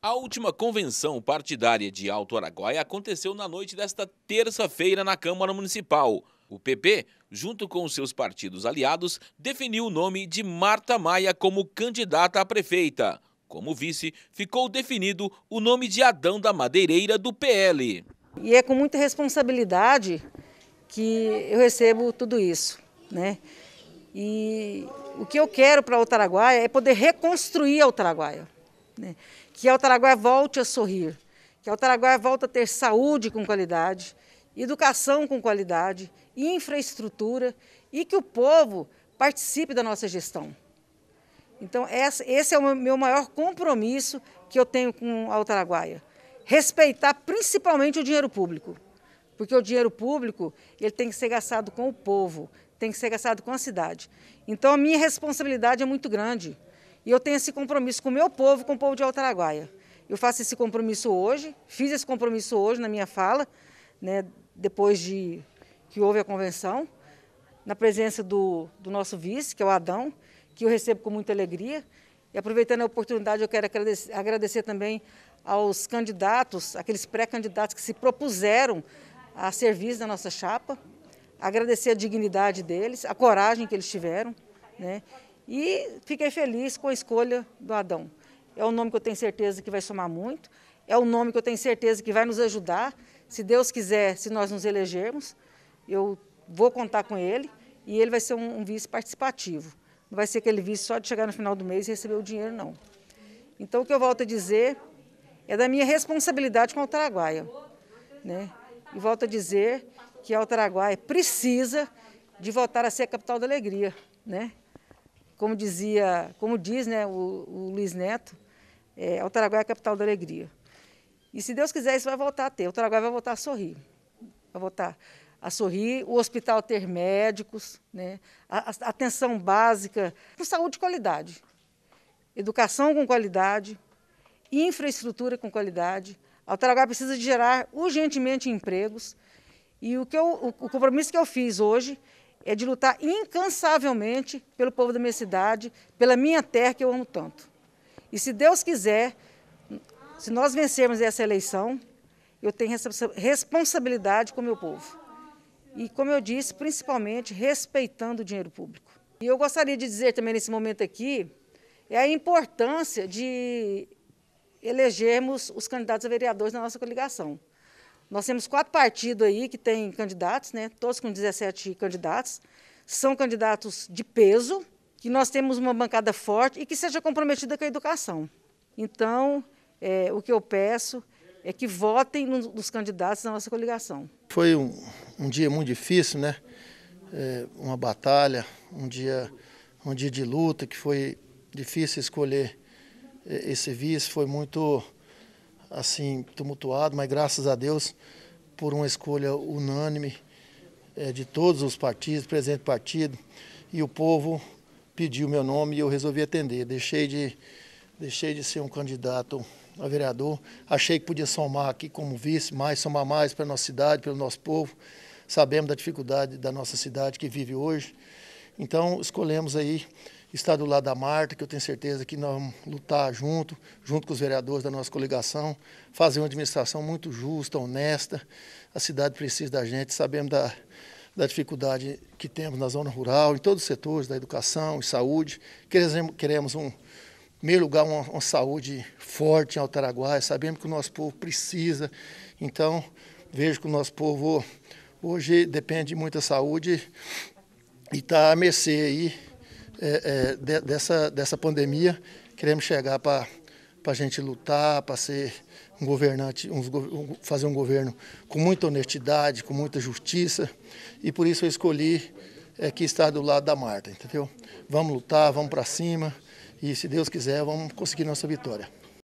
A última convenção partidária de Alto Araguaia aconteceu na noite desta terça-feira na Câmara Municipal. O PP, junto com seus partidos aliados, definiu o nome de Marta Maia como candidata a prefeita. Como vice, ficou definido o nome de Adão da Madeireira do PL. E é com muita responsabilidade que eu recebo tudo isso, né? E o que eu quero para Araguaia é poder reconstruir Araguaia, Né? que Altaraguá volte a sorrir, que Altaraguá volte a ter saúde com qualidade, educação com qualidade, infraestrutura e que o povo participe da nossa gestão. Então, esse é o meu maior compromisso que eu tenho com Altaraguaia. Respeitar principalmente o dinheiro público, porque o dinheiro público ele tem que ser gastado com o povo, tem que ser gastado com a cidade. Então, a minha responsabilidade é muito grande. E eu tenho esse compromisso com o meu povo, com o povo de Altaraguaia. Eu faço esse compromisso hoje, fiz esse compromisso hoje na minha fala, né, depois de que houve a convenção, na presença do, do nosso vice, que é o Adão, que eu recebo com muita alegria. E aproveitando a oportunidade, eu quero agradecer, agradecer também aos candidatos, aqueles pré-candidatos que se propuseram a serviço da nossa chapa, agradecer a dignidade deles, a coragem que eles tiveram, né? E fiquei feliz com a escolha do Adão. É um nome que eu tenho certeza que vai somar muito, é um nome que eu tenho certeza que vai nos ajudar. Se Deus quiser, se nós nos elegermos, eu vou contar com ele e ele vai ser um, um vice participativo. Não vai ser aquele vice só de chegar no final do mês e receber o dinheiro, não. Então, o que eu volto a dizer é da minha responsabilidade com a Altaraguaia. Né? E volto a dizer que a Altaraguaia precisa de voltar a ser a capital da alegria. Né? como dizia, como diz né, o, o Luiz Neto, é, Taraguai é a capital da alegria. E se Deus quiser, isso vai voltar a ter. O Taraguai vai voltar a sorrir. Vai voltar a sorrir, o hospital ter médicos, né, a, a atenção básica, com saúde de qualidade, educação com qualidade, infraestrutura com qualidade. O Taraguai precisa de gerar urgentemente empregos. E o, que eu, o compromisso que eu fiz hoje é de lutar incansavelmente pelo povo da minha cidade, pela minha terra que eu amo tanto. E se Deus quiser, se nós vencermos essa eleição, eu tenho responsabilidade com o meu povo. E, como eu disse, principalmente respeitando o dinheiro público. E eu gostaria de dizer também nesse momento aqui é a importância de elegermos os candidatos a vereadores na nossa coligação. Nós temos quatro partidos aí que têm candidatos, né? todos com 17 candidatos. São candidatos de peso, que nós temos uma bancada forte e que seja comprometida com a educação. Então, é, o que eu peço é que votem nos candidatos da nossa coligação. Foi um, um dia muito difícil, né? É, uma batalha, um dia, um dia de luta que foi difícil escolher é, esse vice, foi muito assim tumultuado, mas graças a Deus por uma escolha unânime é, de todos os partidos, presente partido, e o povo pediu meu nome e eu resolvi atender. Deixei de, deixei de ser um candidato a vereador, achei que podia somar aqui como vice, mais somar mais para a nossa cidade, pelo nosso povo. Sabemos da dificuldade da nossa cidade que vive hoje. Então, escolhemos aí está do lado da Marta, que eu tenho certeza que nós vamos lutar junto, junto com os vereadores da nossa coligação, fazer uma administração muito justa, honesta. A cidade precisa da gente, sabemos da, da dificuldade que temos na zona rural, em todos os setores, da educação e saúde. Queremos, queremos um, em primeiro lugar, uma, uma, saúde forte em Altaraguai, sabemos que o nosso povo precisa. Então, vejo que o nosso povo hoje depende de muita saúde e está à mercê aí é, é, de, dessa, dessa pandemia. Queremos chegar para a gente lutar, para ser um governante, um, fazer um governo com muita honestidade, com muita justiça. E por isso eu escolhi é, que estar do lado da Marta, entendeu? Vamos lutar, vamos para cima e, se Deus quiser, vamos conseguir nossa vitória.